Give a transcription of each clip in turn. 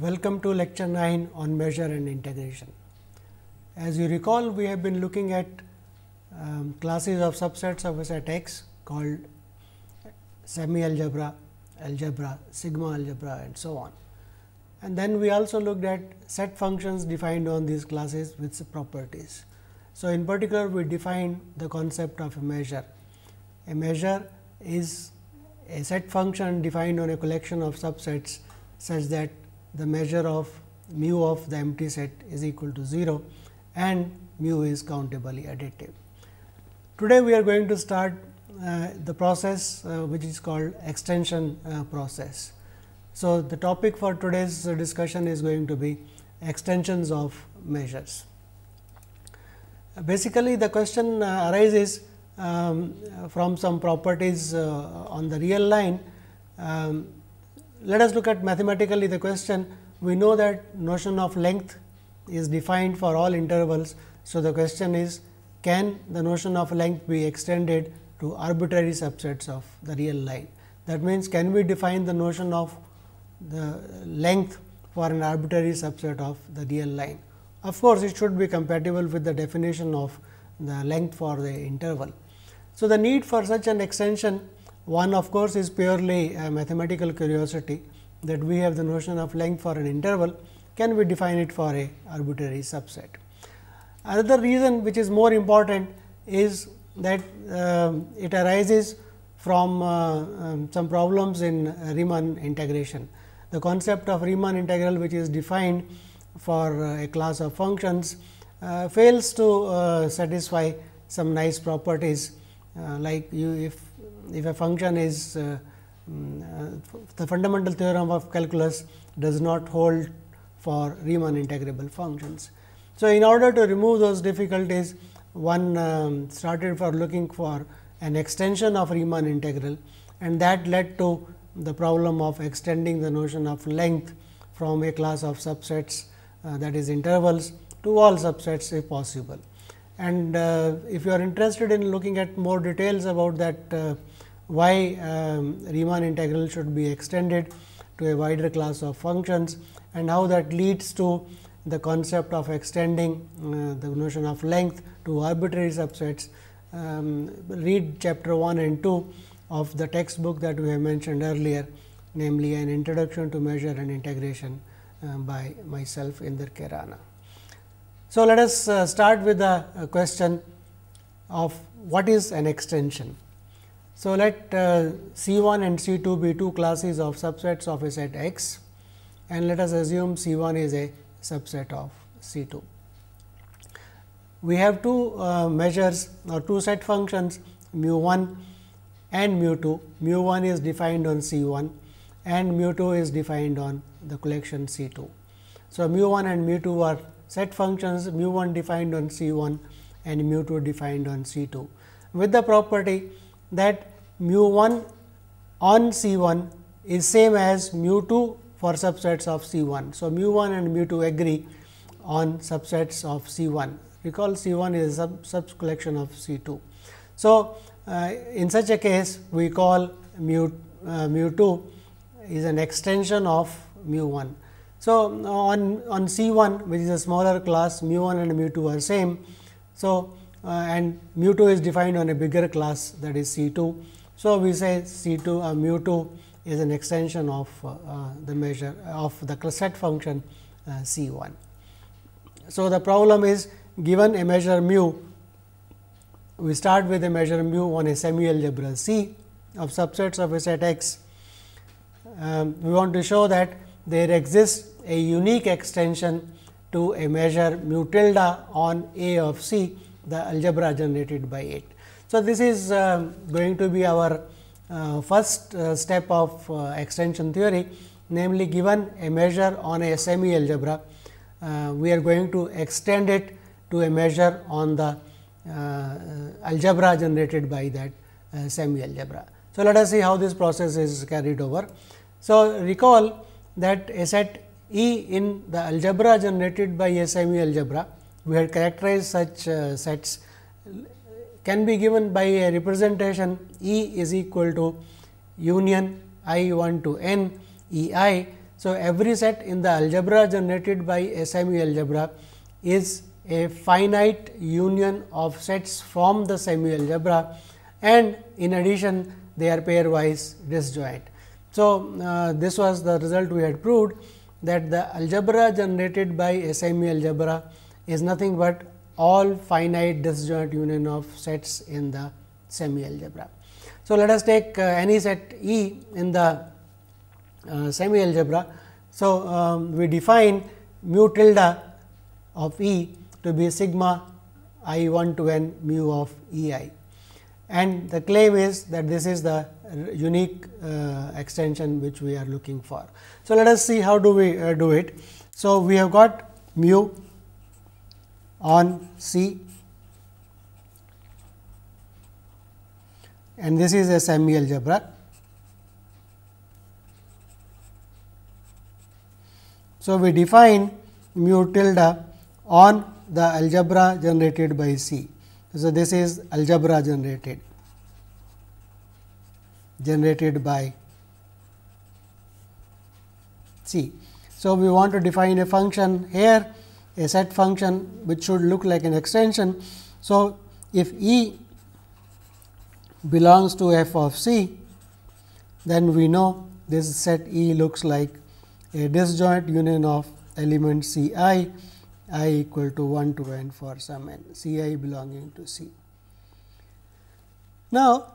Welcome to lecture 9 on measure and integration. As you recall, we have been looking at um, classes of subsets of a set X called semi algebra, algebra, sigma algebra and so on. And then we also looked at set functions defined on these classes with properties. So, in particular we defined the concept of a measure. A measure is a set function defined on a collection of subsets such that the measure of mu of the empty set is equal to 0 and mu is countably additive. Today, we are going to start uh, the process uh, which is called extension uh, process. So, the topic for today's discussion is going to be extensions of measures. Basically, the question uh, arises um, from some properties uh, on the real line um, let us look at mathematically the question. We know that notion of length is defined for all intervals. So, the question is can the notion of length be extended to arbitrary subsets of the real line. That means, can we define the notion of the length for an arbitrary subset of the real line. Of course, it should be compatible with the definition of the length for the interval. So, the need for such an extension one of course, is purely uh, mathematical curiosity that we have the notion of length for an interval, can we define it for a arbitrary subset. Another reason which is more important is that uh, it arises from uh, um, some problems in uh, Riemann integration. The concept of Riemann integral which is defined for uh, a class of functions uh, fails to satisfy some nice properties like you if if a function is uh, mm, uh, the fundamental theorem of calculus does not hold for Riemann integrable functions. So, in order to remove those difficulties, one um, started for looking for an extension of Riemann integral and that led to the problem of extending the notion of length from a class of subsets uh, that is intervals to all subsets if possible. And uh, if you are interested in looking at more details about that uh, why um, Riemann integral should be extended to a wider class of functions and how that leads to the concept of extending uh, the notion of length to arbitrary subsets. Um, read chapter 1 and 2 of the textbook that we have mentioned earlier, namely an introduction to measure and integration uh, by myself Inder Kerana. So, let us uh, start with the uh, question of what is an extension. So, let uh, C 1 and C 2 be two classes of subsets of a set X and let us assume C 1 is a subset of C 2. We have two uh, measures or two set functions mu 1 and mu 2. Mu 1 is defined on C 1 and mu 2 is defined on the collection C 2. So, mu 1 and mu 2 are set functions mu 1 defined on C 1 and mu 2 defined on C 2 with the property that mu 1 on C 1 is same as mu 2 for subsets of C 1. So, mu 1 and mu 2 agree on subsets of C 1. Recall C 1 is a sub collection of C 2. So, uh, in such a case we call mu, uh, mu 2 is an extension of mu 1. So, on, on C 1 which is a smaller class mu 1 and mu 2 are same. So, uh, and mu 2 is defined on a bigger class that is C 2. So, we say C 2 uh, mu 2 is an extension of uh, uh, the measure of the set function C 1. So, the problem is given a measure mu, we start with a measure mu on a semi-algebra C of subsets of a set X. Um, we want to show that there exists a unique extension to a measure mu tilde on A of C the algebra generated by it. So, this is uh, going to be our uh, first uh, step of uh, extension theory namely given a measure on a semi algebra, uh, we are going to extend it to a measure on the algebra generated by that semi algebra. So, let us see how this process is carried over. So, recall that a set E in the algebra generated by a semi algebra we had characterized such uh, sets can be given by a representation E is equal to union I 1 to n E i. So, every set in the algebra generated by semi algebra is a finite union of sets from the semi algebra and in addition they are pairwise disjoint. So, uh, this was the result we had proved that the algebra generated by semi algebra is nothing but all finite disjoint union of sets in the semi algebra. So, let us take uh, any set E in the uh, semi algebra. So, um, we define mu tilde of E to be sigma i 1 to n mu of E i and the claim is that this is the unique uh, extension which we are looking for. So, let us see how do we uh, do it. So, we have got mu on C and this is a semi algebra. So, we define mu tilde on the algebra generated by C. So, this is algebra generated generated by C. So, we want to define a function here a set function which should look like an extension. So, if E belongs to f of c, then we know this set E looks like a disjoint union of element c i, i equal to 1 to n for some n, c i belonging to c. Now,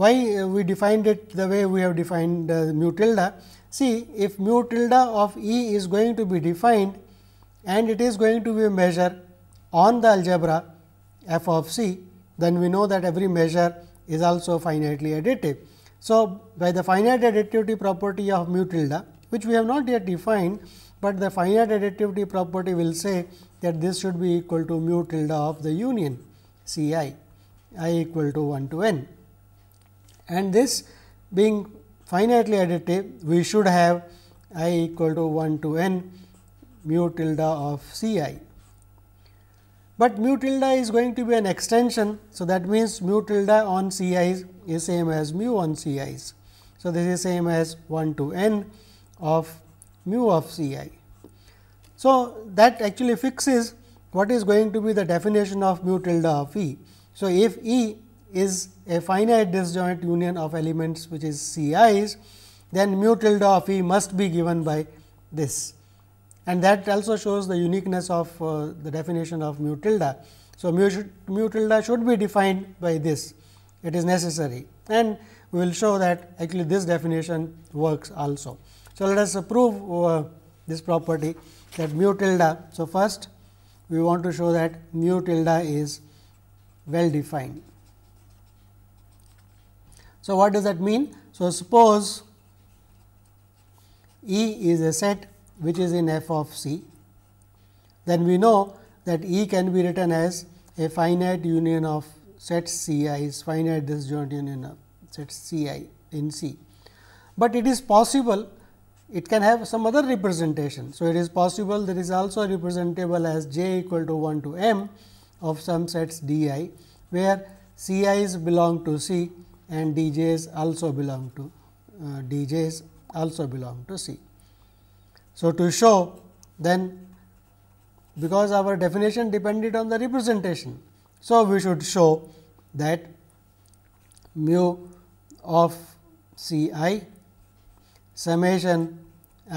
why we defined it the way we have defined uh, mu tilde? See, if mu tilde of E is going to be defined and it is going to be a measure on the algebra f of c, then we know that every measure is also finitely additive. So, by the finite additivity property of mu tilde, which we have not yet defined, but the finite additivity property will say that this should be equal to mu tilde of the union C i, i equal to 1 to n. And this being finitely additive, we should have i equal to 1 to n mu tilde of C i. But mu tilde is going to be an extension. So, that means mu tilde on C i is, same as mu on C i. So, this is same as 1 to n of mu of C i. So, that actually fixes what is going to be the definition of mu tilde of E. So, if E is a finite disjoint union of elements which is C i's, then mu tilde of E must be given by this and that also shows the uniqueness of uh, the definition of mu tilde. So, mu, should, mu tilde should be defined by this, it is necessary and we will show that actually this definition works also. So, let us prove uh, this property that mu tilde. So, first we want to show that mu tilde is well defined. So, what does that mean? So, suppose E is a set which is in f of c, then we know that E can be written as a finite union of sets C i is finite disjoint union of sets C i in C. But it is possible it can have some other representation. So, it is possible that is also representable as j equal to 1 to m of some sets d i, where c i's belong to C and d j's also belong to uh, d j's also belong to C. So, to show then because our definition depended on the representation. So, we should show that mu of C i summation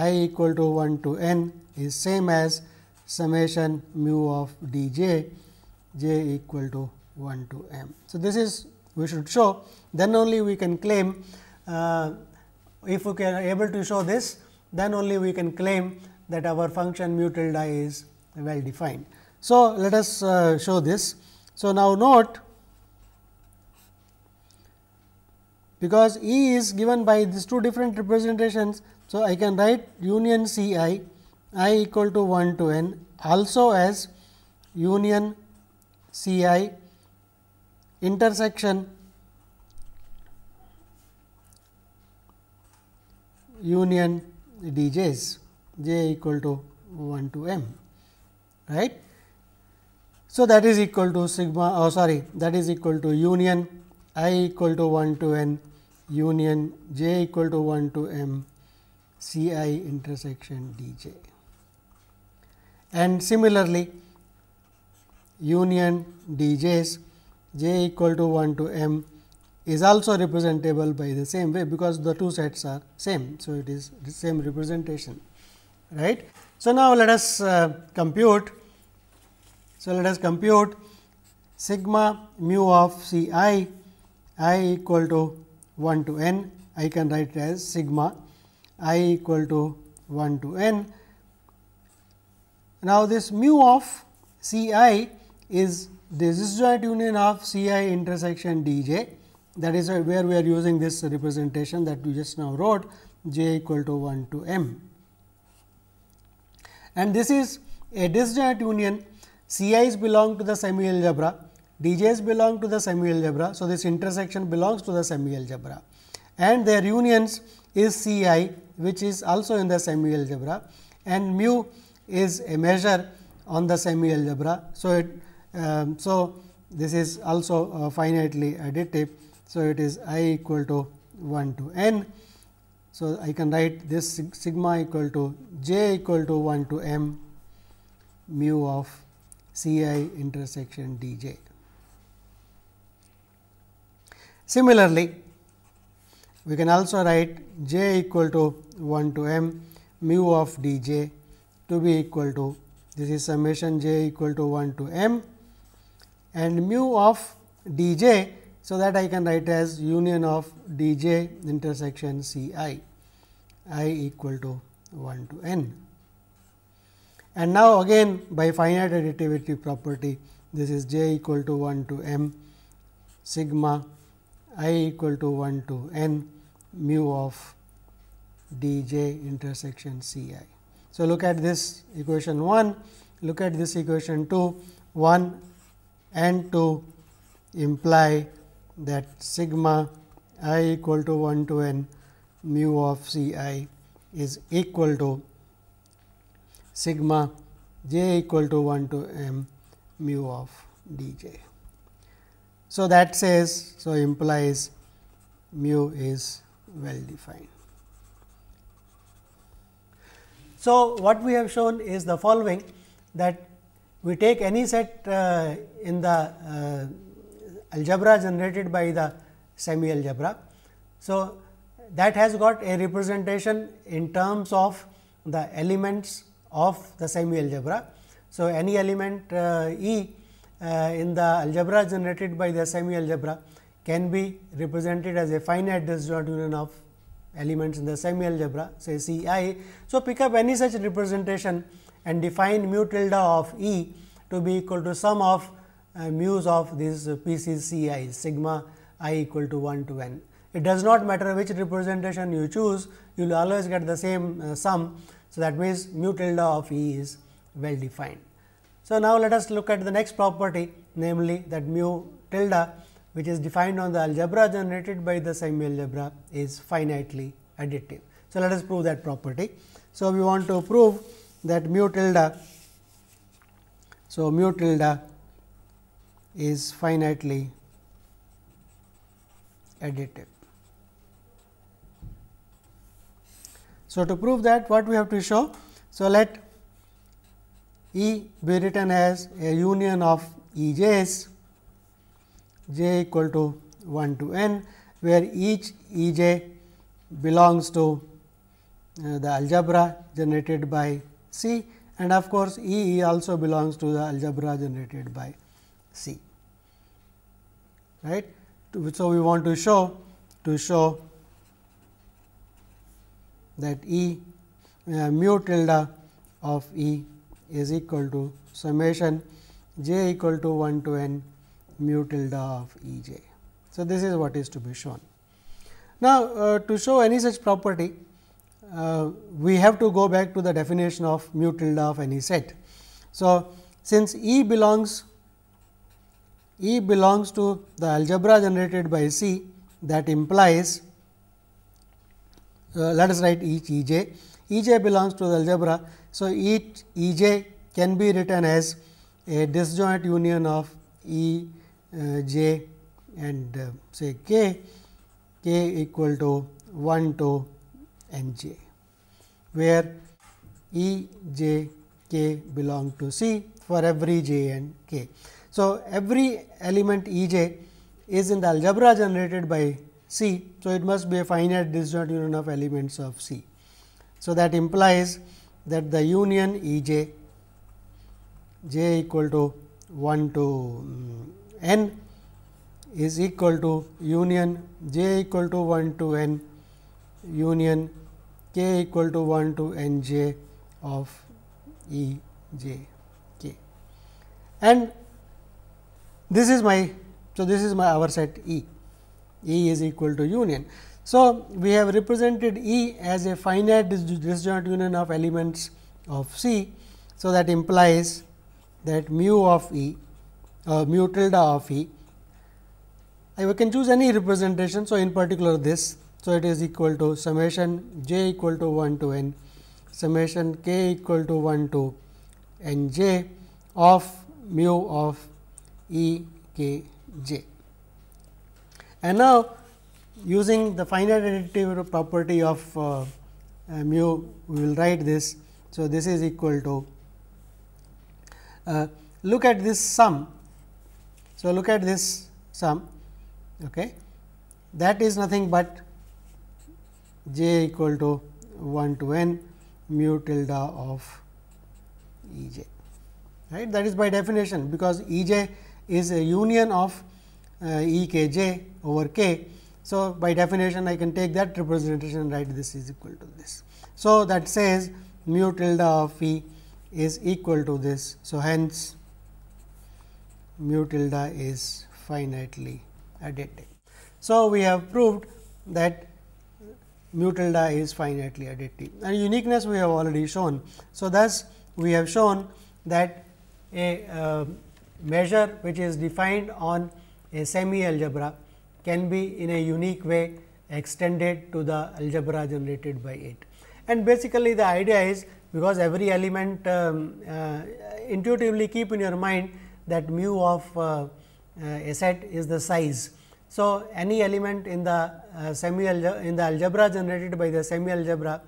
i equal to 1 to n is same as summation mu of d j j equal to 1 to m. So, this is we should show then only we can claim uh, if we are able to show this then only we can claim that our function mu tilde is well defined. So, let us uh, show this. So, now note because E is given by these two different representations. So, I can write union C i i equal to 1 to n also as union C i intersection union DJs j equal to 1 to m right. So, that is equal to sigma oh sorry that is equal to union i equal to 1 to n union j equal to 1 to m, ci intersection d j. And similarly, union DJs, j equal to 1 to m is also representable by the same way because the two sets are same. So, it is the same representation right. So, now let us uh, compute. So, let us compute sigma mu of C i i equal to 1 to n I can write as sigma i equal to 1 to n. Now, this mu of C i is the disjoint union of C i intersection d j that is where we are using this representation that we just now wrote j equal to 1 to m. And this is a disjoint union C i's belong to the semi algebra, D j's belong to the semi algebra. So, this intersection belongs to the semi algebra and their unions is C i which is also in the semi algebra and mu is a measure on the semi algebra. So, it um, so this is also uh, finitely additive so, it is i equal to 1 to n. So, I can write this sigma equal to j equal to 1 to m mu of C i intersection d j. Similarly, we can also write j equal to 1 to m mu of d j to be equal to this is summation j equal to 1 to m and mu of d j so, that I can write as union of d j intersection c i, i equal to 1 to n. And now, again by finite additivity property, this is j equal to 1 to m sigma i equal to 1 to n mu of d j intersection c i. So, look at this equation 1, look at this equation 2, 1 and 2 imply that sigma i equal to 1 to n mu of C i is equal to sigma j equal to 1 to m mu of d j. So, that says so implies mu is well defined. So, what we have shown is the following that we take any set uh, in the uh, algebra generated by the semi algebra. So, that has got a representation in terms of the elements of the semi algebra. So, any element uh, E uh, in the algebra generated by the semi algebra can be represented as a finite disjoint union of elements in the semi algebra say C i. So, pick up any such representation and define mu tilde of E to be equal to sum of uh, mu's of this uh, PCCI sigma i equal to 1 to n. It does not matter which representation you choose, you will always get the same uh, sum. So, that means, mu tilde of E is well defined. So, now let us look at the next property namely that mu tilde which is defined on the algebra generated by the semi algebra is finitely additive. So, let us prove that property. So, we want to prove that mu tilde. So, mu tilde is finitely additive. So, to prove that what we have to show? So, let E be written as a union of E j's j equal to 1 to n where each E j belongs to uh, the algebra generated by C and of course, E E also belongs to the algebra generated by C. Right? So, we want to show to show that E uh, mu tilde of E is equal to summation j equal to 1 to n mu tilde of E j. So, this is what is to be shown. Now, uh, to show any such property, uh, we have to go back to the definition of mu tilde of any set. So, since E belongs E belongs to the algebra generated by C that implies uh, let us write each E j. E j belongs to the algebra. So, each E j can be written as a disjoint union of E uh, j and uh, say k, k equal to 1 to n j, where E j k belong to C for every j and k. So, every element E j is in the algebra generated by C. So, it must be a finite disjoint union of elements of C. So, that implies that the union E j j equal to 1 to mm, n is equal to union j equal to 1 to n union k equal to 1 to n j of E j k. And this is my so this is my our set E. E is equal to union. So, we have represented E as a finite disjoint union of elements of C. So, that implies that mu of E uh, mu tilde of E. I can choose any representation. So, in particular this. So, it is equal to summation j equal to 1 to n summation k equal to 1 to n j of mu of E k j. And now, using the finite additive property of uh, uh, mu, we will write this. So, this is equal to uh, look at this sum. So, look at this sum okay. that is nothing but j equal to 1 to n mu tilde of E j right that is by definition because E j is a union of uh, E k j over k. So, by definition I can take that representation and write this is equal to this. So, that says mu tilde of E is equal to this. So, hence mu tilde is finitely additive. So, we have proved that mu tilde is finitely additive and uniqueness we have already shown. So, thus we have shown that a uh, measure which is defined on a semi algebra can be in a unique way extended to the algebra generated by it. And basically the idea is because every element um, uh, intuitively keep in your mind that mu of uh, uh a set is the size. So, any element in the uh, semi in the algebra generated by the semi algebra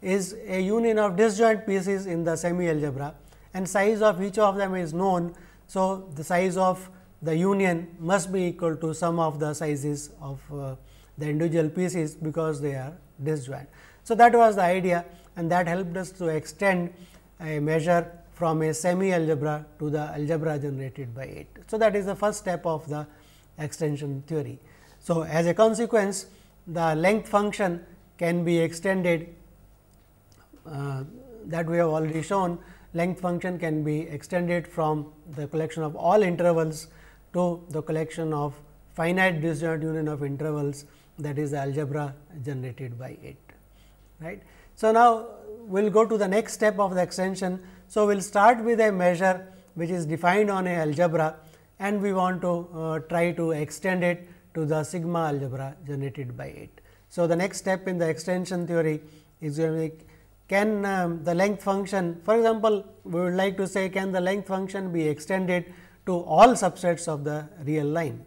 is a union of disjoint pieces in the semi algebra and size of each of them is known so, the size of the union must be equal to sum of the sizes of uh, the individual pieces because they are disjoint. So, that was the idea and that helped us to extend a measure from a semi algebra to the algebra generated by it. So, that is the first step of the extension theory. So, as a consequence the length function can be extended uh, that we have already shown length function can be extended from the collection of all intervals to the collection of finite disjoint union of intervals that is the algebra generated by it. Right. So, now we will go to the next step of the extension. So, we will start with a measure which is defined on a algebra and we want to uh, try to extend it to the sigma algebra generated by it. So, the next step in the extension theory is going to be can um, the length function for example, we would like to say can the length function be extended to all subsets of the real line.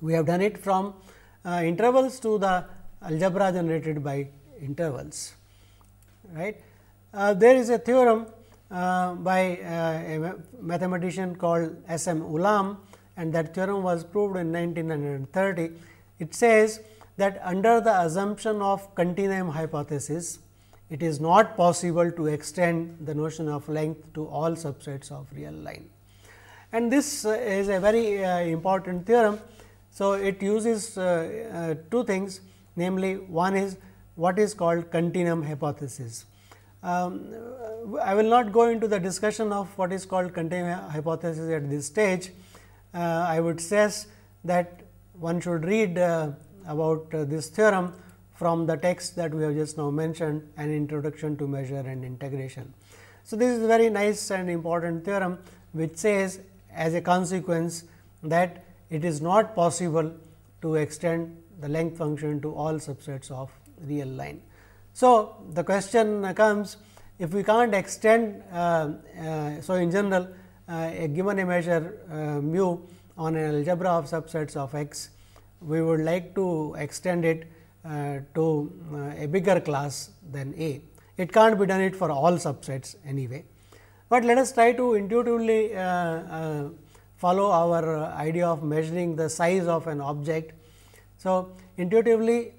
We have done it from uh, intervals to the algebra generated by intervals. right? Uh, there is a theorem uh, by uh, a mathematician called S. M. Ulam and that theorem was proved in 1930. It says that under the assumption of continuum hypothesis, it is not possible to extend the notion of length to all subsets of real line. And this uh, is a very uh, important theorem. So, it uses uh, uh, two things namely one is what is called continuum hypothesis. Um, I will not go into the discussion of what is called continuum hypothesis at this stage. Uh, I would stress that one should read uh, about this theorem from the text that we have just now mentioned an introduction to measure and integration. So, this is a very nice and important theorem which says as a consequence that it is not possible to extend the length function to all subsets of real line. So, the question comes if we can't extend. Uh, uh, so, in general uh, a given a measure uh, mu on an algebra of subsets of x, we would like to extend it uh, to uh, a bigger class than A. It can't be done it for all subsets anyway, but let us try to intuitively uh, follow our idea of measuring the size of an object. So, intuitively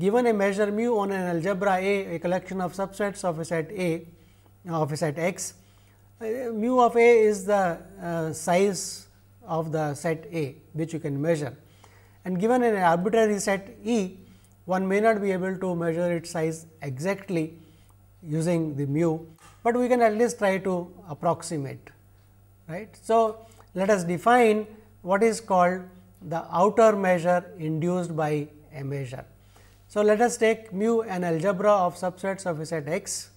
given a measure mu on an algebra A, a collection of subsets of a set A of a set X, mu of A is the uh, size of the set A which you can measure. And given an arbitrary set E, one may not be able to measure its size exactly using the mu, but we can at least try to approximate. right? So, let us define what is called the outer measure induced by a measure. So, let us take mu an algebra of subsets of a set x,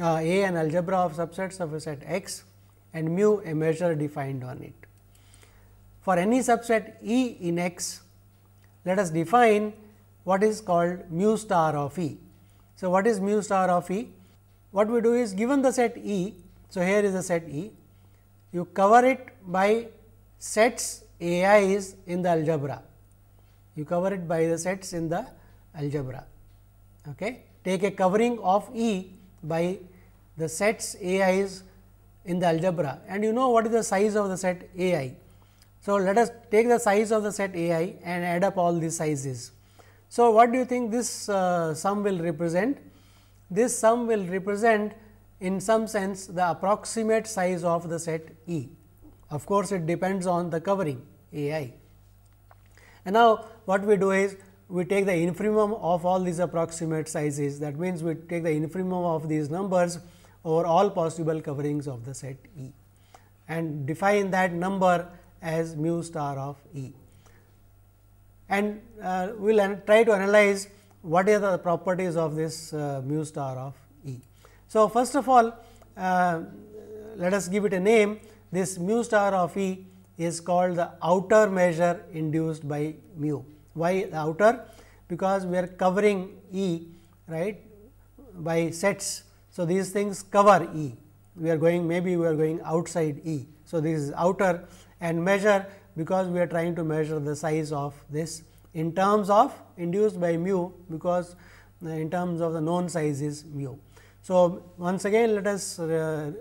uh, A an algebra of subsets of a set x and mu a measure defined on it. For any subset E in x, let us define what is called mu star of E. So, what is mu star of E? What we do is given the set E, so here is the set E, you cover it by sets A i's in the algebra, you cover it by the sets in the algebra. Okay. Take a covering of E by the sets A i's in the algebra and you know what is the size of the set A i. So, let us take the size of the set A i and add up all these sizes. So, what do you think this uh, sum will represent? This sum will represent in some sense the approximate size of the set E. Of course, it depends on the covering A i. And now, what we do is we take the infimum of all these approximate sizes that means, we take the infimum of these numbers over all possible coverings of the set E and define that number as mu star of E and uh, we will try to analyze what are the properties of this uh, mu star of E. So, first of all uh, let us give it a name this mu star of E is called the outer measure induced by mu. Why the outer? Because we are covering E right by sets. So, these things cover E we are going maybe we are going outside E. So, this is outer and measure because we are trying to measure the size of this in terms of induced by mu because uh, in terms of the known size is mu. So, once again let us uh,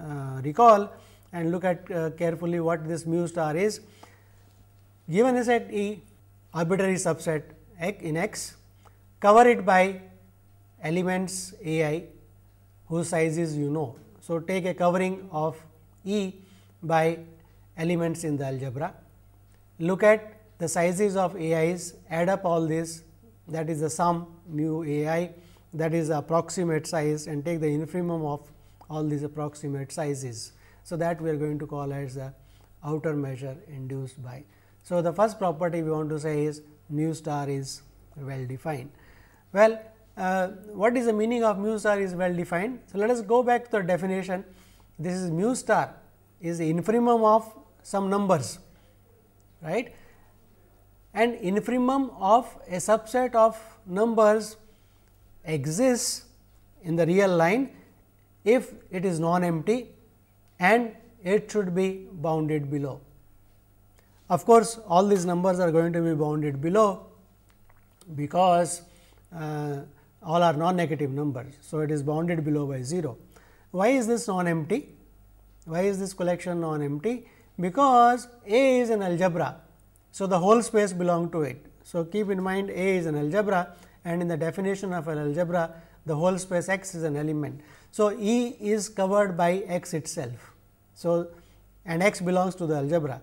uh, recall and look at uh, carefully what this mu star is. Given a set E arbitrary subset in X, cover it by elements A i whose sizes you know. So, take a covering of E by elements in the algebra. Look at the sizes of ai's, add up all this that is the sum mu ai that is the approximate size and take the infimum of all these approximate sizes. So, that we are going to call as the outer measure induced by. So, the first property we want to say is mu star is well defined. Well, uh, what is the meaning of mu star is well defined? So, let us go back to the definition. This is mu star is the infimum of some numbers right and infimum of a subset of numbers exists in the real line if it is non empty and it should be bounded below. Of course, all these numbers are going to be bounded below because uh, all are non negative numbers. So, it is bounded below by 0. Why is this non empty? Why is this collection non empty? because A is an algebra. So, the whole space belong to it. So, keep in mind A is an algebra and in the definition of an algebra the whole space X is an element. So, E is covered by X itself. So, and X belongs to the algebra.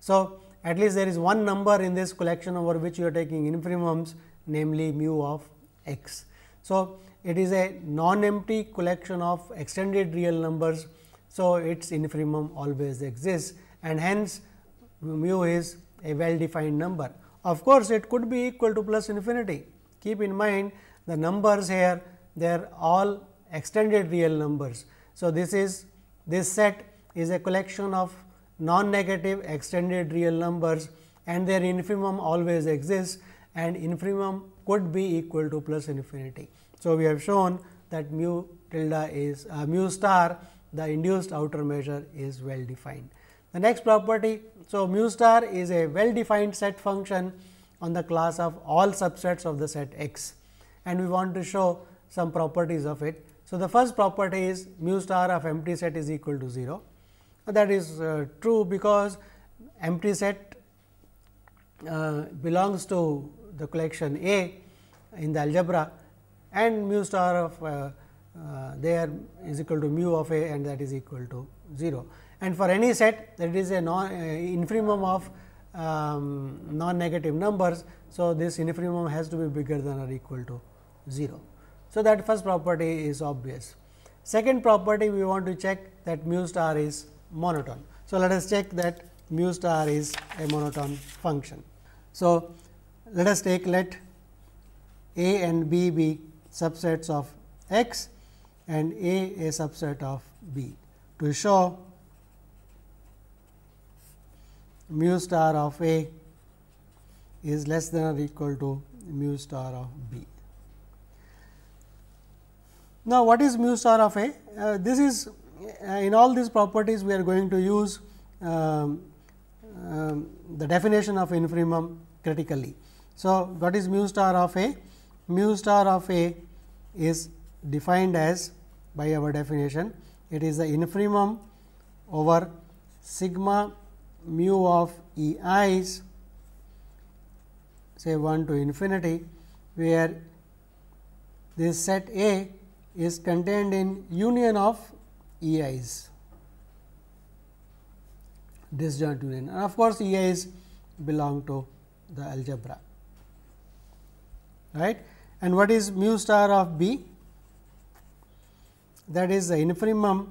So, at least there is one number in this collection over which you are taking infimums namely mu of X. So, it is a non-empty collection of extended real numbers. So, its infimum always exists and hence mu is a well defined number. Of course, it could be equal to plus infinity. Keep in mind the numbers here they are all extended real numbers. So, this is this set is a collection of non negative extended real numbers and their infimum always exists and infimum could be equal to plus infinity. So, we have shown that mu tilde is uh, mu star the induced outer measure is well defined. The next property, so mu star is a well defined set function on the class of all subsets of the set X and we want to show some properties of it. So, the first property is mu star of empty set is equal to 0. That is uh, true because empty set uh, belongs to the collection A in the algebra and mu star of uh, uh there is equal to mu of A and that is equal to 0 and for any set that is a non infimum of um, non negative numbers. So, this infimum has to be bigger than or equal to 0. So, that first property is obvious. Second property we want to check that mu star is monotone. So, let us check that mu star is a monotone function. So, let us take let a and b be subsets of x and a a subset of b to show mu star of A is less than or equal to mu star of B. Now, what is mu star of A? Uh, this is uh, in all these properties we are going to use um, um, the definition of infimum critically. So, what is mu star of A? Mu star of A is defined as by our definition it is the infimum over sigma mu of E i is say 1 to infinity, where this set A is contained in union of E i's disjoint union and of course, E i's belong to the algebra right. And what is mu star of B? That is the infimum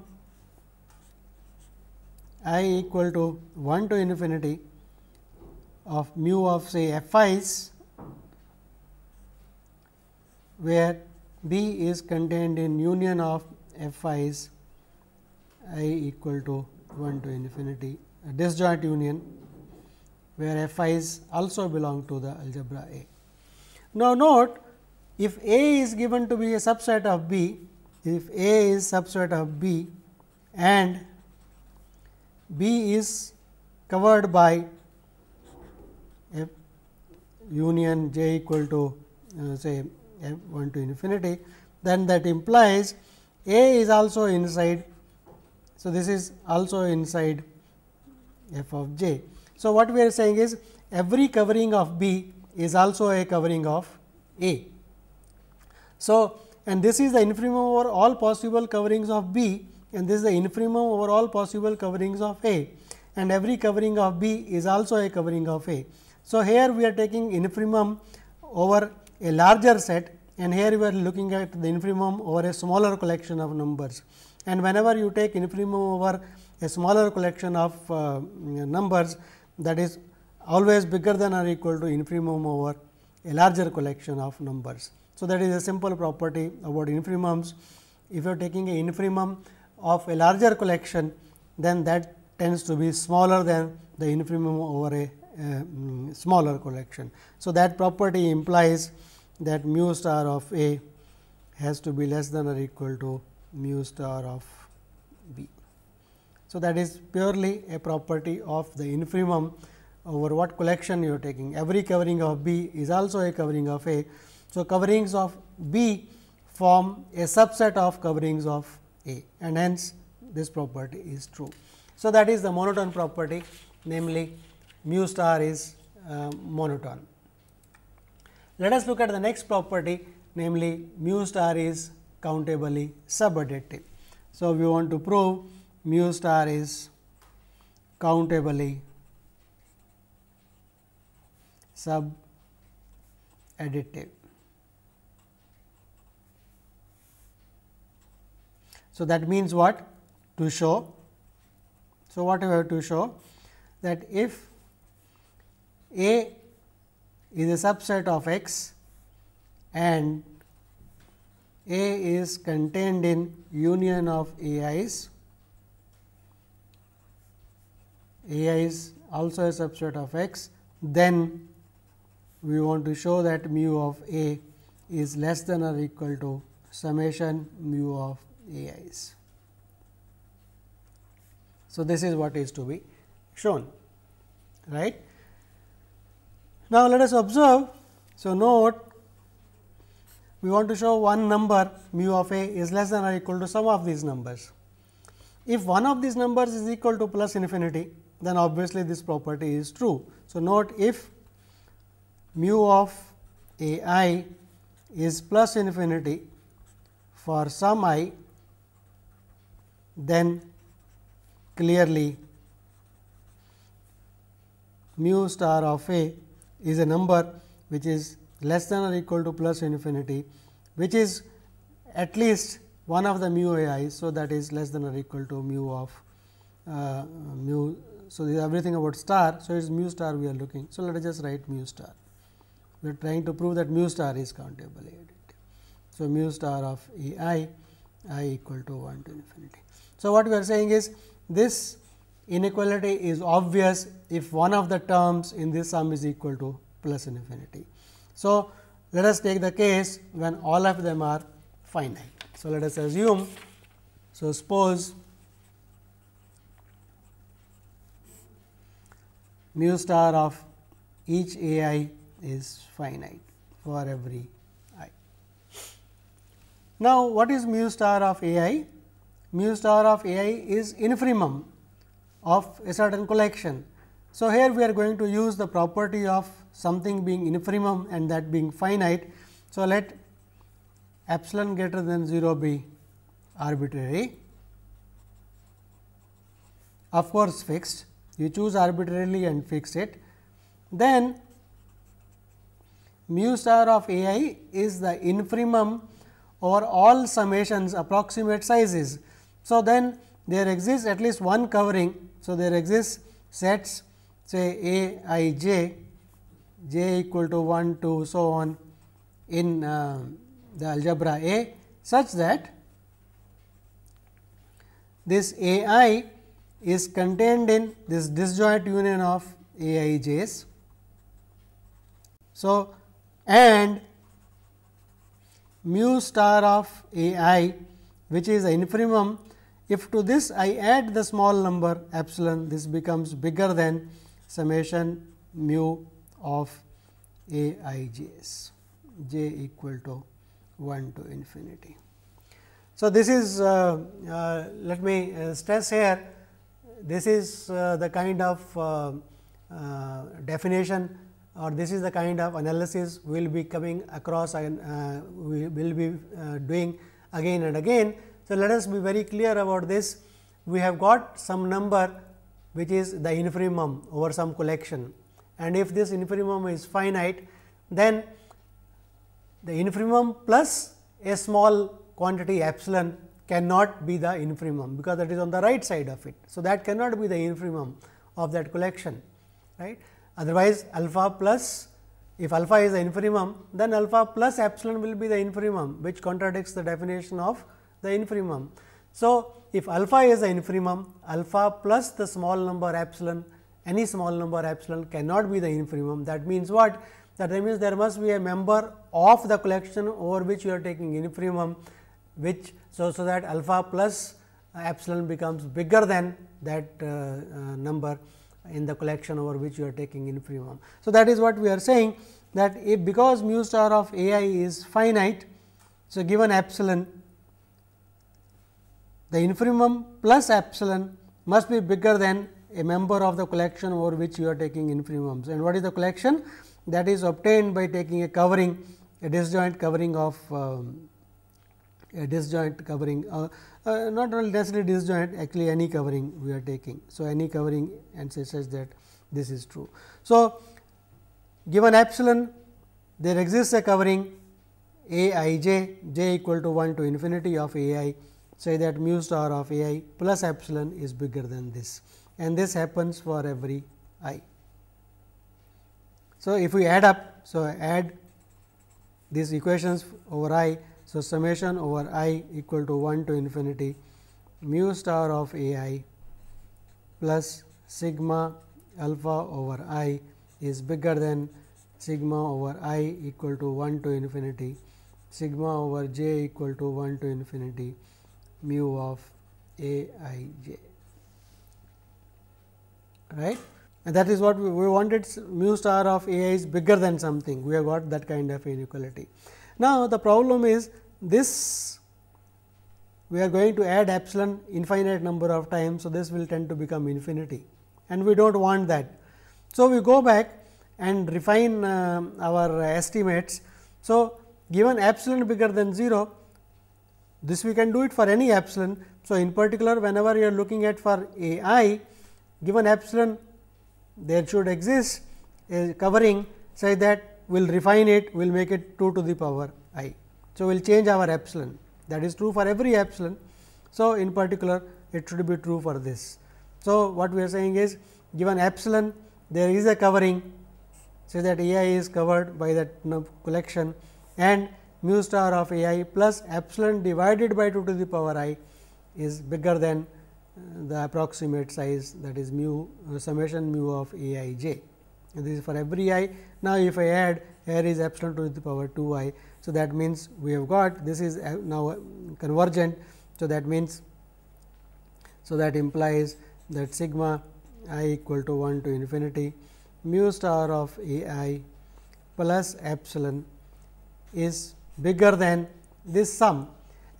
i equal to 1 to infinity of mu of say f i's where b is contained in union of f i's i equal to 1 to infinity a disjoint union where f i's also belong to the algebra A. Now, note if A is given to be a subset of B, if A is subset of B and B is covered by f union j equal to uh, say f 1 to infinity, then that implies A is also inside. So, this is also inside f of j. So, what we are saying is every covering of B is also a covering of A. So, and this is the infimum over all possible coverings of B and this is the infimum over all possible coverings of A and every covering of B is also a covering of A. So, here we are taking infimum over a larger set and here we are looking at the infimum over a smaller collection of numbers. And whenever you take infimum over a smaller collection of uh, numbers that is always bigger than or equal to infimum over a larger collection of numbers. So, that is a simple property about infimums. If you are taking a infimum of a larger collection, then that tends to be smaller than the infimum over a uh, smaller collection. So, that property implies that mu star of A has to be less than or equal to mu star of B. So, that is purely a property of the infimum over what collection you are taking. Every covering of B is also a covering of A. So, coverings of B form a subset of coverings of a and hence this property is true. So, that is the monotone property namely mu star is uh, monotone. Let us look at the next property namely mu star is countably subadditive. So, we want to prove mu star is countably subadditive. So, that means what? To show. So, what we have to show? That if A is a subset of X and A is contained in union of i's, AI is also a subset of X, then we want to show that mu of A is less than or equal to summation mu of AIs. So, this is what is to be shown right. Now, let us observe. So, note we want to show one number mu of a is less than or equal to sum of these numbers. If one of these numbers is equal to plus infinity, then obviously this property is true. So, note if mu of a i is plus infinity for some i then clearly mu star of A is a number which is less than or equal to plus infinity, which is at least one of the mu ai. So, that is less than or equal to mu of uh, mu. So, this is everything about star. So, it is mu star we are looking. So, let us just write mu star. We are trying to prove that mu star is countable additive. So, mu star of A i, i equal to 1 to infinity. So, what we are saying is this inequality is obvious if one of the terms in this sum is equal to plus infinity. So, let us take the case when all of them are finite. So, let us assume, so suppose mu star of each a i is finite for every i. Now, what is mu star of a i? mu star of a i is infimum of a certain collection. So, here we are going to use the property of something being infimum and that being finite. So, let epsilon greater than 0 be arbitrary. Of course, fixed you choose arbitrarily and fix it. Then mu star of a i is the infimum over all summations approximate sizes. So, then there exists at least one covering. So, there exists sets say a i j, j equal to 1, 2 so on in uh, the algebra A such that this a i is contained in this disjoint union of a i j's. So, and mu star of a i which is the infimum if to this I add the small number epsilon, this becomes bigger than summation mu of a i j s, j equal to 1 to infinity. So, this is uh, uh, let me uh, stress here this is uh, the kind of uh, uh, definition or this is the kind of analysis we will be coming across and we will be doing again and again. So, let us be very clear about this. We have got some number which is the infimum over some collection and if this infimum is finite, then the infimum plus a small quantity epsilon cannot be the infimum because that is on the right side of it. So, that cannot be the infimum of that collection right. Otherwise, alpha plus if alpha is the infimum then alpha plus epsilon will be the infimum which contradicts the definition of the infimum. So, if alpha is the infimum, alpha plus the small number epsilon, any small number epsilon cannot be the infimum. That means what? That means there must be a member of the collection over which you are taking infimum, which so, so that alpha plus epsilon becomes bigger than that uh, uh, number in the collection over which you are taking infimum. So, that is what we are saying that if because mu star of a i is finite. So, given epsilon the infimum plus epsilon must be bigger than a member of the collection over which you are taking infimums. And what is the collection? That is obtained by taking a covering, a disjoint covering of um, a disjoint covering, uh, uh, not only necessarily disjoint, actually any covering we are taking. So, any covering and say such that this is true. So, given epsilon, there exists a covering a i j, j equal to 1 to infinity of a i say that mu star of a i plus epsilon is bigger than this and this happens for every i. So, if we add up, so add these equations over i. So, summation over i equal to 1 to infinity mu star of a i plus sigma alpha over i is bigger than sigma over i equal to 1 to infinity sigma over j equal to 1 to infinity mu of a i j right and that is what we, we wanted mu star of a i is bigger than something we have got that kind of inequality. Now, the problem is this we are going to add epsilon infinite number of times. So, this will tend to become infinity and we do not want that. So, we go back and refine uh, our estimates. So, given epsilon bigger than 0, this we can do it for any epsilon. So, in particular whenever you are looking at for a i given epsilon there should exist a covering such that we will refine it we will make it 2 to the power i. So, we will change our epsilon that is true for every epsilon. So, in particular it should be true for this. So, what we are saying is given epsilon there is a covering say that A i is covered by that collection and mu star of a i plus epsilon divided by 2 to the power i is bigger than uh, the approximate size that is mu uh, summation mu of a i j. This is for every i. Now, if I add here is epsilon to the power 2 i. So, that means, we have got this is uh, now convergent. So, that means, so that implies that sigma i equal to 1 to infinity mu star of a i plus epsilon is bigger than this sum.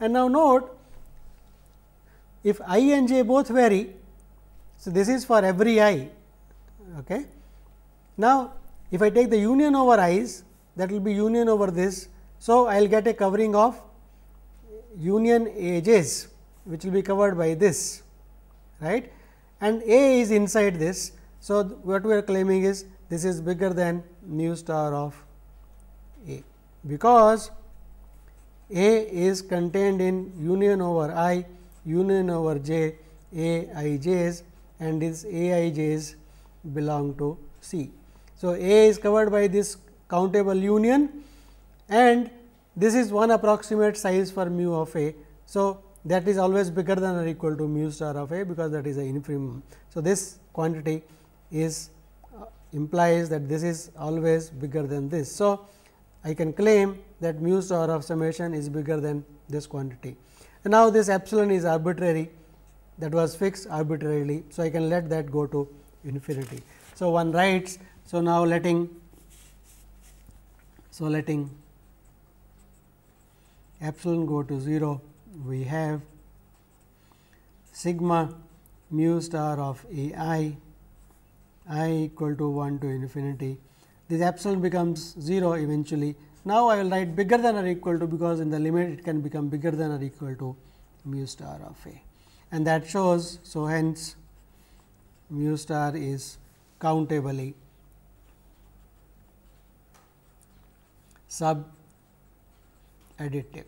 And now note if i and j both vary, so this is for every i. Okay. Now, if I take the union over i's that will be union over this. So, I will get a covering of union a j's which will be covered by this right and a is inside this. So, what we are claiming is this is bigger than mu star of a because a is contained in union over i, union over j, A i j's and this A i j's belong to C. So, A is covered by this countable union and this is one approximate size for mu of A. So, that is always bigger than or equal to mu star of A because that is the infimum. So, this quantity is uh, implies that this is always bigger than this. So, I can claim that mu star of summation is bigger than this quantity. And now, this epsilon is arbitrary that was fixed arbitrarily. So, I can let that go to infinity. So, one writes. So, now letting so letting epsilon go to 0, we have sigma mu star of A i i equal to 1 to infinity. This epsilon becomes 0 eventually. Now, I will write bigger than or equal to because in the limit it can become bigger than or equal to mu star of A and that shows. So, hence mu star is countably sub additive.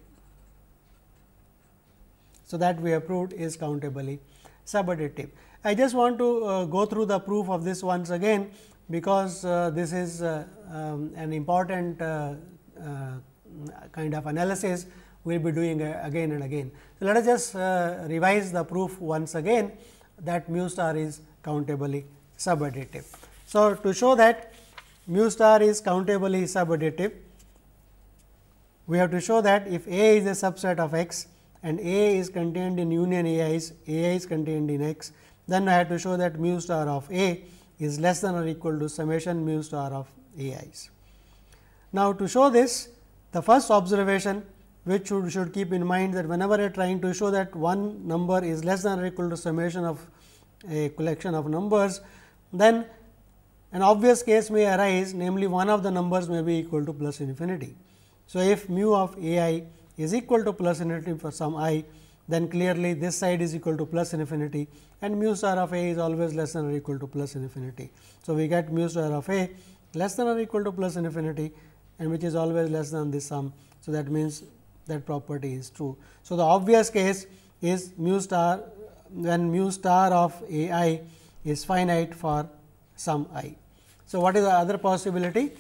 So, that we have proved is countably sub additive. I just want to uh, go through the proof of this once again because uh, this is uh, um, an important uh, uh, kind of analysis we will be doing uh, again and again. So, let us just uh, revise the proof once again that mu star is countably subadditive. So, to show that mu star is countably subadditive, we have to show that if A is a subset of X and A is contained in union A is, A i is contained in X, then I have to show that mu star of A is less than or equal to summation mu star of A is. Now, to show this the first observation which you should keep in mind that whenever you are trying to show that one number is less than or equal to summation of a collection of numbers, then an obvious case may arise namely one of the numbers may be equal to plus infinity. So, if mu of a i is equal to plus infinity for some i, then clearly this side is equal to plus infinity and mu star of a is always less than or equal to plus infinity. So, we get mu star of a less than or equal to plus infinity and which is always less than this sum. So, that means that property is true. So, the obvious case is mu star when mu star of a i is finite for some i. So, what is the other possibility?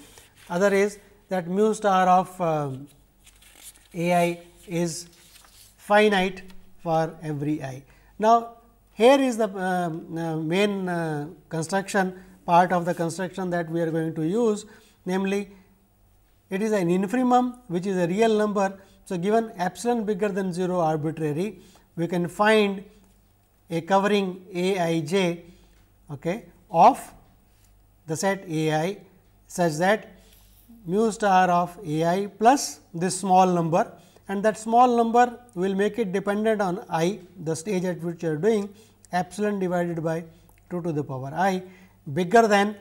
Other is that mu star of uh, a i is finite for every i. Now, here is the um, uh, main uh, construction part of the construction that we are going to use namely it is an infimum which is a real number. So, given epsilon bigger than 0 arbitrary, we can find a covering A i j okay, of the set A i such that mu star of A i plus this small number and that small number will make it dependent on i the stage at which you are doing epsilon divided by 2 to the power i bigger than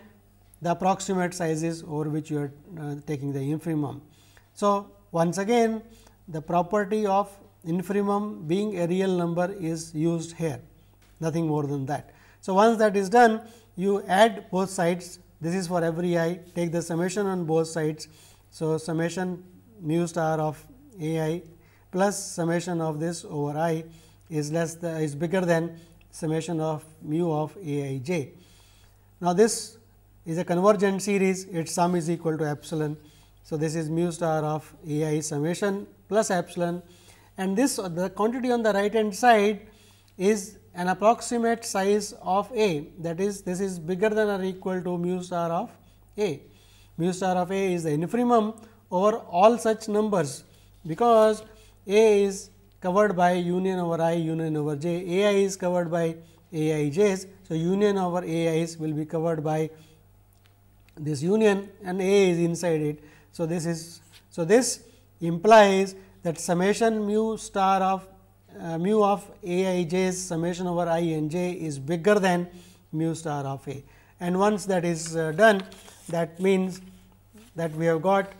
the approximate sizes over which you are uh, taking the infimum. So, once again the property of infimum being a real number is used here, nothing more than that. So, once that is done, you add both sides, this is for every i, take the summation on both sides. So, summation mu star of a i plus summation of this over i is less the, is bigger than summation of mu of a i j. Now, this is a convergent series its sum is equal to epsilon. So, this is mu star of A i summation plus epsilon and this the quantity on the right hand side is an approximate size of A that is this is bigger than or equal to mu star of A. Mu star of A is the infimum over all such numbers because A is covered by union over i union over j, A i is covered by A i j's. So, union over A i's will be covered by this union and A is inside it. So, this is so this implies that summation mu star of uh, mu of A i j's summation over i and j is bigger than mu star of A. And once that is uh, done that means that we have got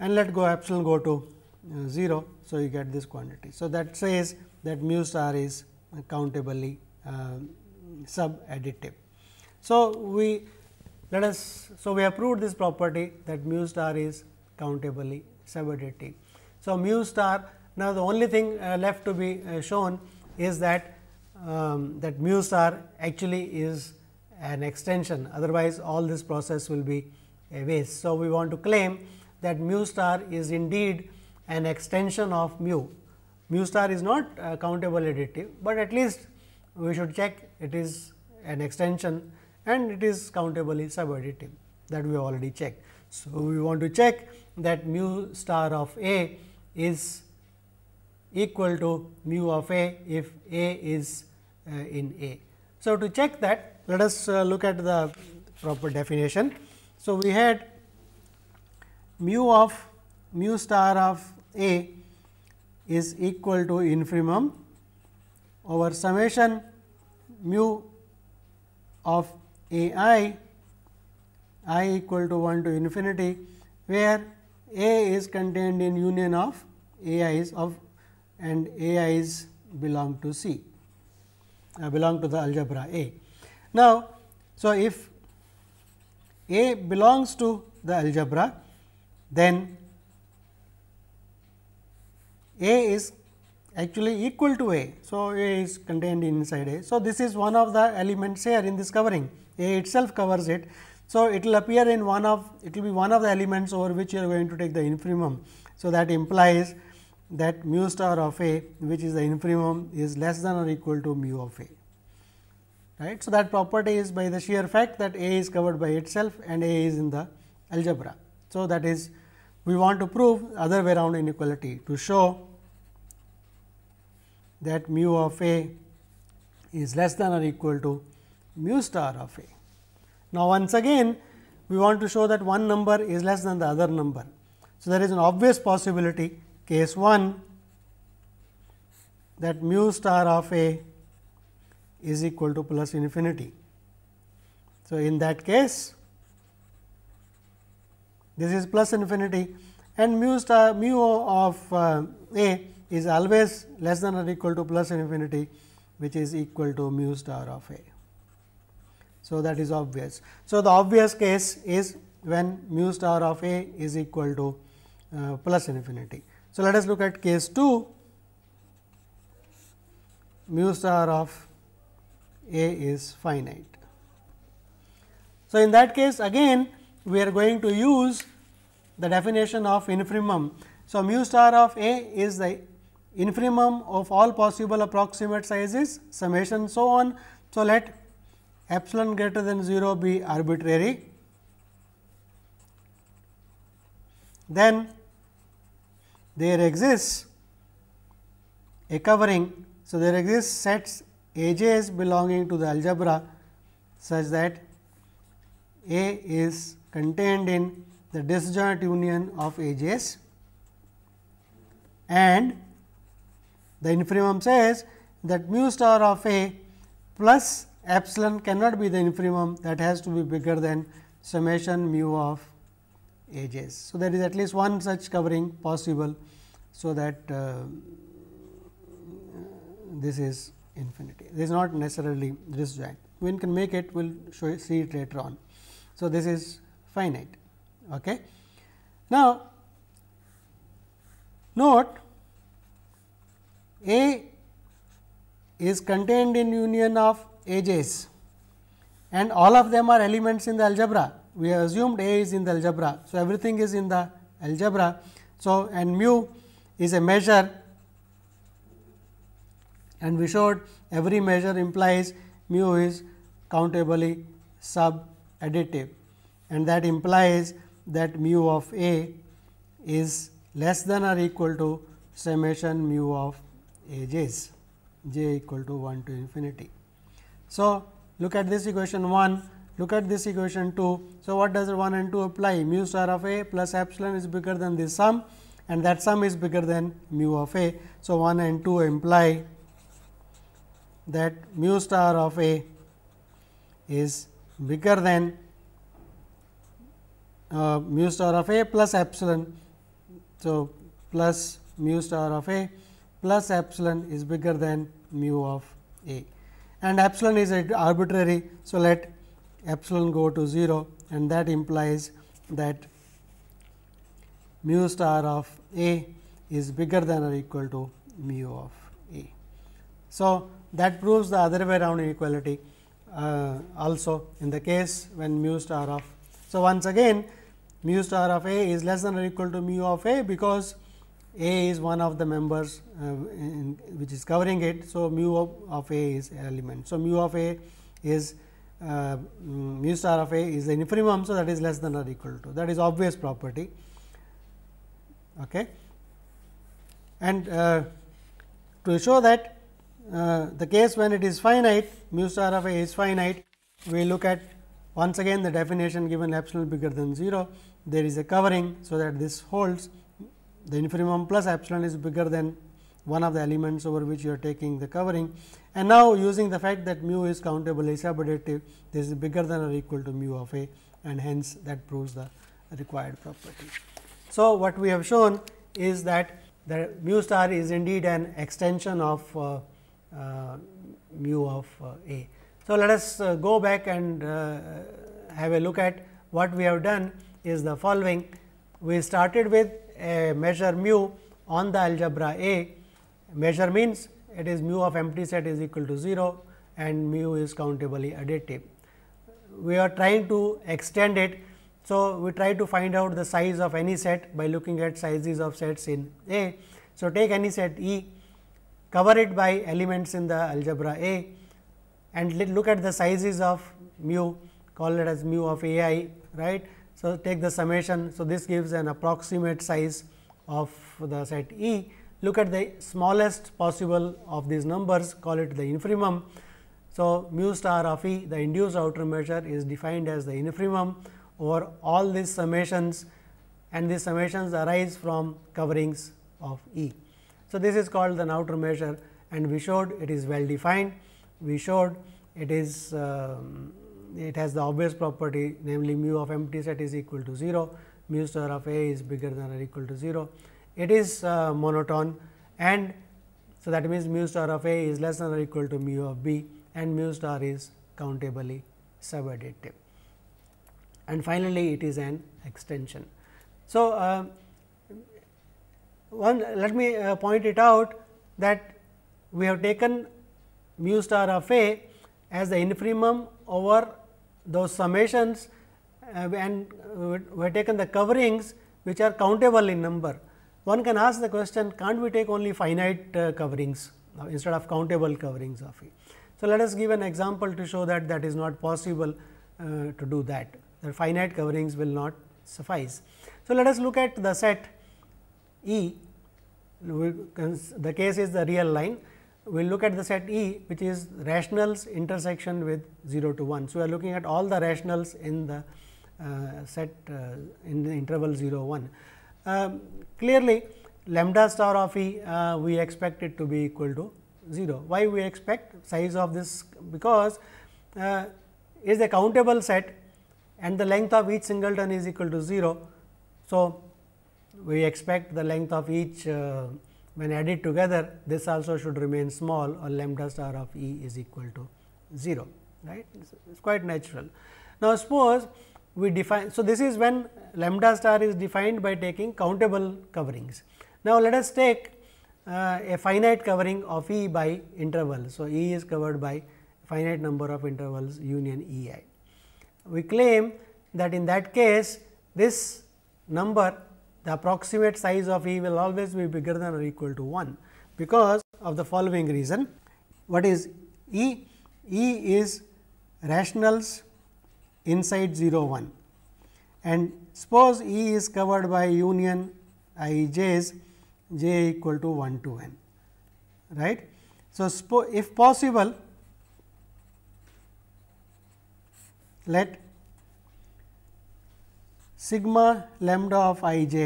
and let go epsilon go to uh, 0. So, you get this quantity. So, that says that mu star is countably uh, sub additive. So, we let us so we have proved this property that mu star is countably subadditive. So, mu star now the only thing uh, left to be uh, shown is that um, that mu star actually is an extension otherwise all this process will be a waste. So, we want to claim that mu star is indeed an extension of mu. Mu star is not uh, countable additive, but at least we should check it is an extension and it is countable, countably subadditive that we already checked. So, we want to check that mu star of A is equal to mu of A if A is uh, in A. So, to check that let us uh, look at the proper definition. So, we had mu of mu star of A is equal to infimum over summation mu of a i, i equal to 1 to infinity, where a is contained in union of a i's of and a i's belong to C, uh, belong to the algebra A. Now, so if a belongs to the algebra, then a is actually equal to A. So, A is contained inside A. So, this is one of the elements here in this covering. A itself covers it. So, it will appear in one of it will be one of the elements over which you are going to take the infimum. So, that implies that mu star of A which is the infimum is less than or equal to mu of A. Right. So, that property is by the sheer fact that A is covered by itself and A is in the algebra. So, that is we want to prove other way round inequality to show that mu of A is less than or equal to mu star of A. Now, once again we want to show that one number is less than the other number. So, there is an obvious possibility case 1 that mu star of A is equal to plus infinity. So, in that case this is plus infinity and mu star mu of uh, A is always less than or equal to plus infinity which is equal to mu star of A. So, that is obvious. So, the obvious case is when mu star of A is equal to uh, plus infinity. So, let us look at case 2 mu star of A is finite. So, in that case again we are going to use the definition of infimum. So, mu star of A is the infimum of all possible approximate sizes summation so on. So, let epsilon greater than 0 be arbitrary, then there exists a covering. So, there exists sets AJs belonging to the algebra such that A is contained in the disjoint union of AJs and the infimum says that mu star of A plus epsilon cannot be the infimum that has to be bigger than summation mu of j's. So, there is at least one such covering possible. So, that uh, this is infinity. This is not necessarily disjoint. We can make it, we will show see it later on. So, this is finite. Okay. Now, note A is contained in union of ages and all of them are elements in the algebra. We assumed A is in the algebra. So, everything is in the algebra. So, and mu is a measure and we showed every measure implies mu is countably sub additive and that implies that mu of A is less than or equal to summation mu of A j's, j equal to 1 to infinity. So, look at this equation 1, look at this equation 2. So, what does 1 and 2 apply? Mu star of A plus epsilon is bigger than this sum and that sum is bigger than mu of A. So, 1 and 2 imply that mu star of A is bigger than uh, mu star of A plus epsilon. So, plus mu star of A plus epsilon is bigger than mu of A and epsilon is arbitrary. So, let epsilon go to 0 and that implies that mu star of A is bigger than or equal to mu of A. So, that proves the other way around inequality uh, also in the case when mu star of. So, once again mu star of A is less than or equal to mu of A because a is one of the members uh, in, which is covering it. So, mu of, of, A is element. So, mu of A is uh, mm, mu star of A is the infimum. So, that is less than or equal to that is obvious property. Okay. And uh, to show that uh, the case when it is finite mu star of A is finite, we look at once again the definition given epsilon bigger than 0, there is a covering. So, that this holds the infimum plus epsilon is bigger than one of the elements over which you are taking the covering. And now, using the fact that mu is countable asabadative, this is bigger than or equal to mu of a and hence that proves the required property. So, what we have shown is that the mu star is indeed an extension of uh, uh, mu of uh, A. So, let us uh, go back and uh, have a look at what we have done is the following. We started with a measure mu on the algebra A, measure means it is mu of empty set is equal to 0 and mu is countably additive. We are trying to extend it. So, we try to find out the size of any set by looking at sizes of sets in A. So, take any set E, cover it by elements in the algebra A and look at the sizes of mu, call it as mu of A i, right so, take the summation. So, this gives an approximate size of the set E. Look at the smallest possible of these numbers, call it the infimum. So, mu star of E, the induced outer measure is defined as the infimum over all these summations and these summations arise from coverings of E. So, this is called an outer measure and we showed it is well defined. We showed it is um, it has the obvious property namely mu of empty set is equal to 0, mu star of A is bigger than or equal to 0. It is uh, monotone and so that means mu star of A is less than or equal to mu of B and mu star is countably subadditive. And finally, it is an extension. So, uh, one let me uh, point it out that we have taken mu star of A as the infimum over those summations uh, and uh, we have taken the coverings which are countable in number. One can ask the question can't we take only finite uh, coverings instead of countable coverings of E. So, let us give an example to show that that is not possible uh, to do that the finite coverings will not suffice. So, let us look at the set E the case is the real line we will look at the set E which is rationals intersection with 0 to 1. So, we are looking at all the rationals in the uh, set uh, in the interval 0 1. Um, clearly, lambda star of E uh, we expect it to be equal to 0. Why we expect size of this because uh, is a countable set and the length of each singleton is equal to 0. So, we expect the length of each uh, when added together this also should remain small or lambda star of E is equal to 0 right it is quite natural. Now, suppose we define so this is when lambda star is defined by taking countable coverings. Now, let us take uh, a finite covering of E by interval. So, E is covered by finite number of intervals union E i. We claim that in that case this number the approximate size of E will always be bigger than or equal to 1, because of the following reason. What is E? E is rationals inside 0 1 and suppose E is covered by union i j's j equal to 1 to n right. So, if possible let sigma lambda of i j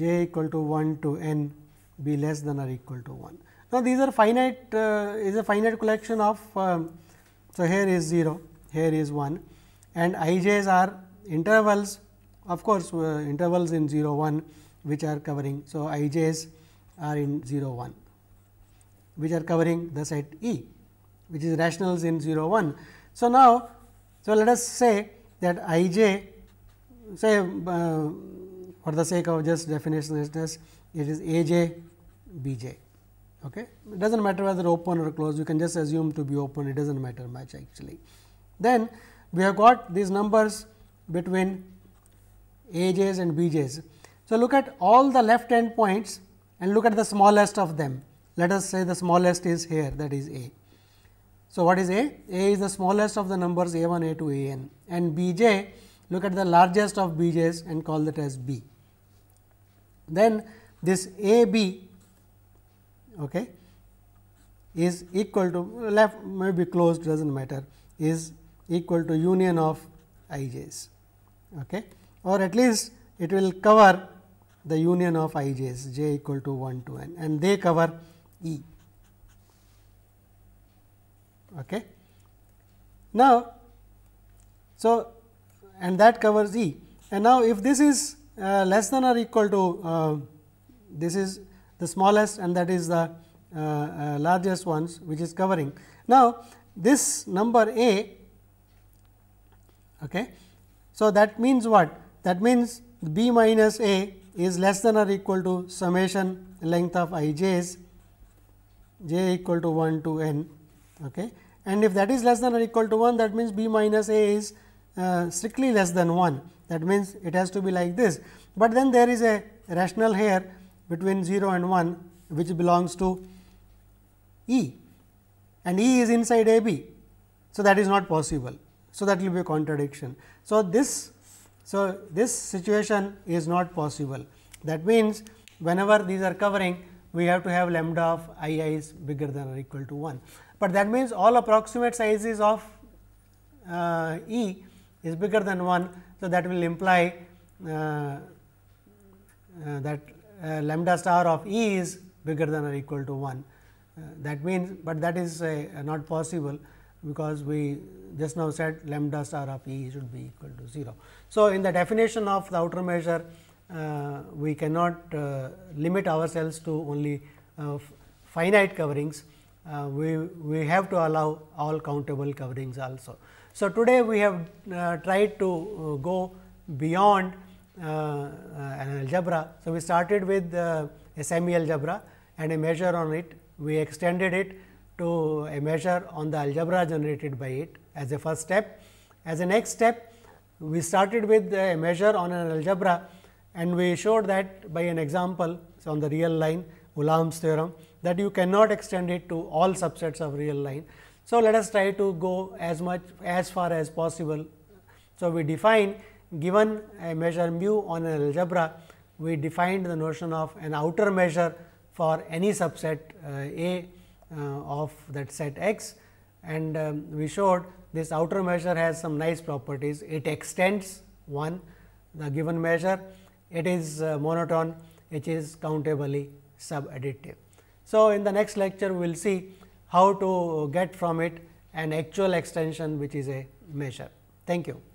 j equal to 1 to n be less than or equal to 1. Now, these are finite uh, is a finite collection of um, so here is 0 here is 1 and i j's are intervals of course, uh, intervals in 0 1 which are covering. So, i j's are in 0 1 which are covering the set E which is rationals in 0 1. So, now, so let us say that i j say uh, for the sake of just definition it is it is a j b j. Okay. It does not matter whether open or closed, you can just assume to be open, it does not matter much actually. Then we have got these numbers between a j's and b j's. So, look at all the left end points and look at the smallest of them. Let us say the smallest is here that is a. So, what is a? a is the smallest of the numbers a 1, a 2, a n and b j look at the largest of BJs and call that as B. Then this A B okay, is equal to left may be closed does not matter is equal to union of IJs, okay, or at least it will cover the union of IJs, j equal to 1 to n and they cover E. Okay. Now, so and that covers E. And now, if this is uh, less than or equal to uh, this is the smallest and that is the uh, uh, largest ones which is covering. Now, this number A, okay. so that means what? That means B minus A is less than or equal to summation length of i j's j equal to 1 to n. Okay. And if that is less than or equal to 1 that means B minus A is uh, strictly less than 1 that means, it has to be like this, but then there is a rational here between 0 and 1 which belongs to E and E is inside A B. So, that is not possible. So, that will be a contradiction. So, this so this situation is not possible. That means, whenever these are covering we have to have lambda of i i is bigger than or equal to 1, but that means all approximate sizes of uh, E is bigger than 1. So, that will imply uh, uh that uh, lambda star of E is bigger than or equal to 1. Uh, that means, but that is not possible because we just now said lambda star of E should be equal to 0. So, in the definition of the outer measure, uh, we cannot uh, limit ourselves to only uh, finite coverings, we, we have to allow all countable coverings also. So, today we have uh, tried to uh, go beyond uh, an uh, algebra. So, we started with uh, a semi algebra and a measure on it. We extended it to a measure on the algebra generated by it as a first step. As a next step, we started with a measure on an algebra and we showed that by an example so on the real line Ulam's theorem that you cannot extend it to all subsets of real line. So, let us try to go as much as far as possible. So, we define given a measure mu on an algebra, we defined the notion of an outer measure for any subset uh, A uh, of that set X and um, we showed this outer measure has some nice properties. It extends one the given measure, it is uh, monotone, it is countably subadditive. So, in the next lecture we will see how to get from it an actual extension which is a measure. Thank you.